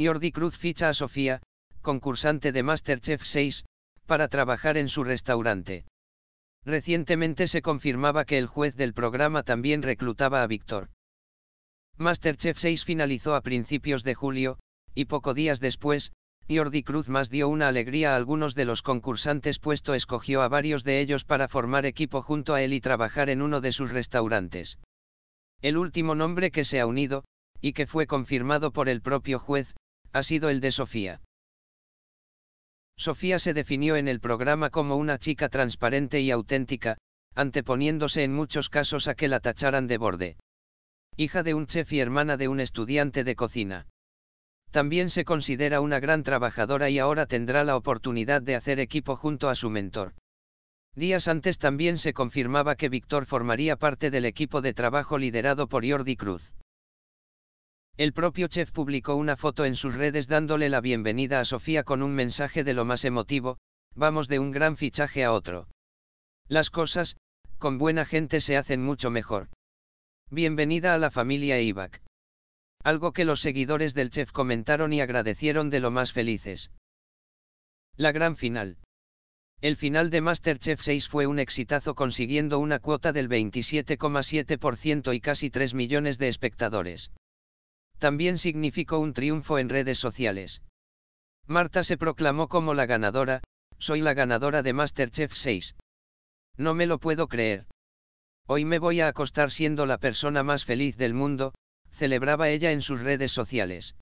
Jordi Cruz ficha a Sofía, concursante de Masterchef 6, para trabajar en su restaurante. Recientemente se confirmaba que el juez del programa también reclutaba a Víctor. Masterchef 6 finalizó a principios de julio, y poco días después, Jordi Cruz más dio una alegría a algunos de los concursantes puesto escogió a varios de ellos para formar equipo junto a él y trabajar en uno de sus restaurantes. El último nombre que se ha unido, y que fue confirmado por el propio juez, ha sido el de Sofía. Sofía se definió en el programa como una chica transparente y auténtica, anteponiéndose en muchos casos a que la tacharan de borde. Hija de un chef y hermana de un estudiante de cocina. También se considera una gran trabajadora y ahora tendrá la oportunidad de hacer equipo junto a su mentor. Días antes también se confirmaba que Víctor formaría parte del equipo de trabajo liderado por Jordi Cruz. El propio Chef publicó una foto en sus redes dándole la bienvenida a Sofía con un mensaje de lo más emotivo, vamos de un gran fichaje a otro. Las cosas, con buena gente se hacen mucho mejor. Bienvenida a la familia Ibac. Algo que los seguidores del chef comentaron y agradecieron de lo más felices. La gran final. El final de Masterchef 6 fue un exitazo consiguiendo una cuota del 27,7% y casi 3 millones de espectadores también significó un triunfo en redes sociales. Marta se proclamó como la ganadora, soy la ganadora de Masterchef 6. No me lo puedo creer. Hoy me voy a acostar siendo la persona más feliz del mundo, celebraba ella en sus redes sociales.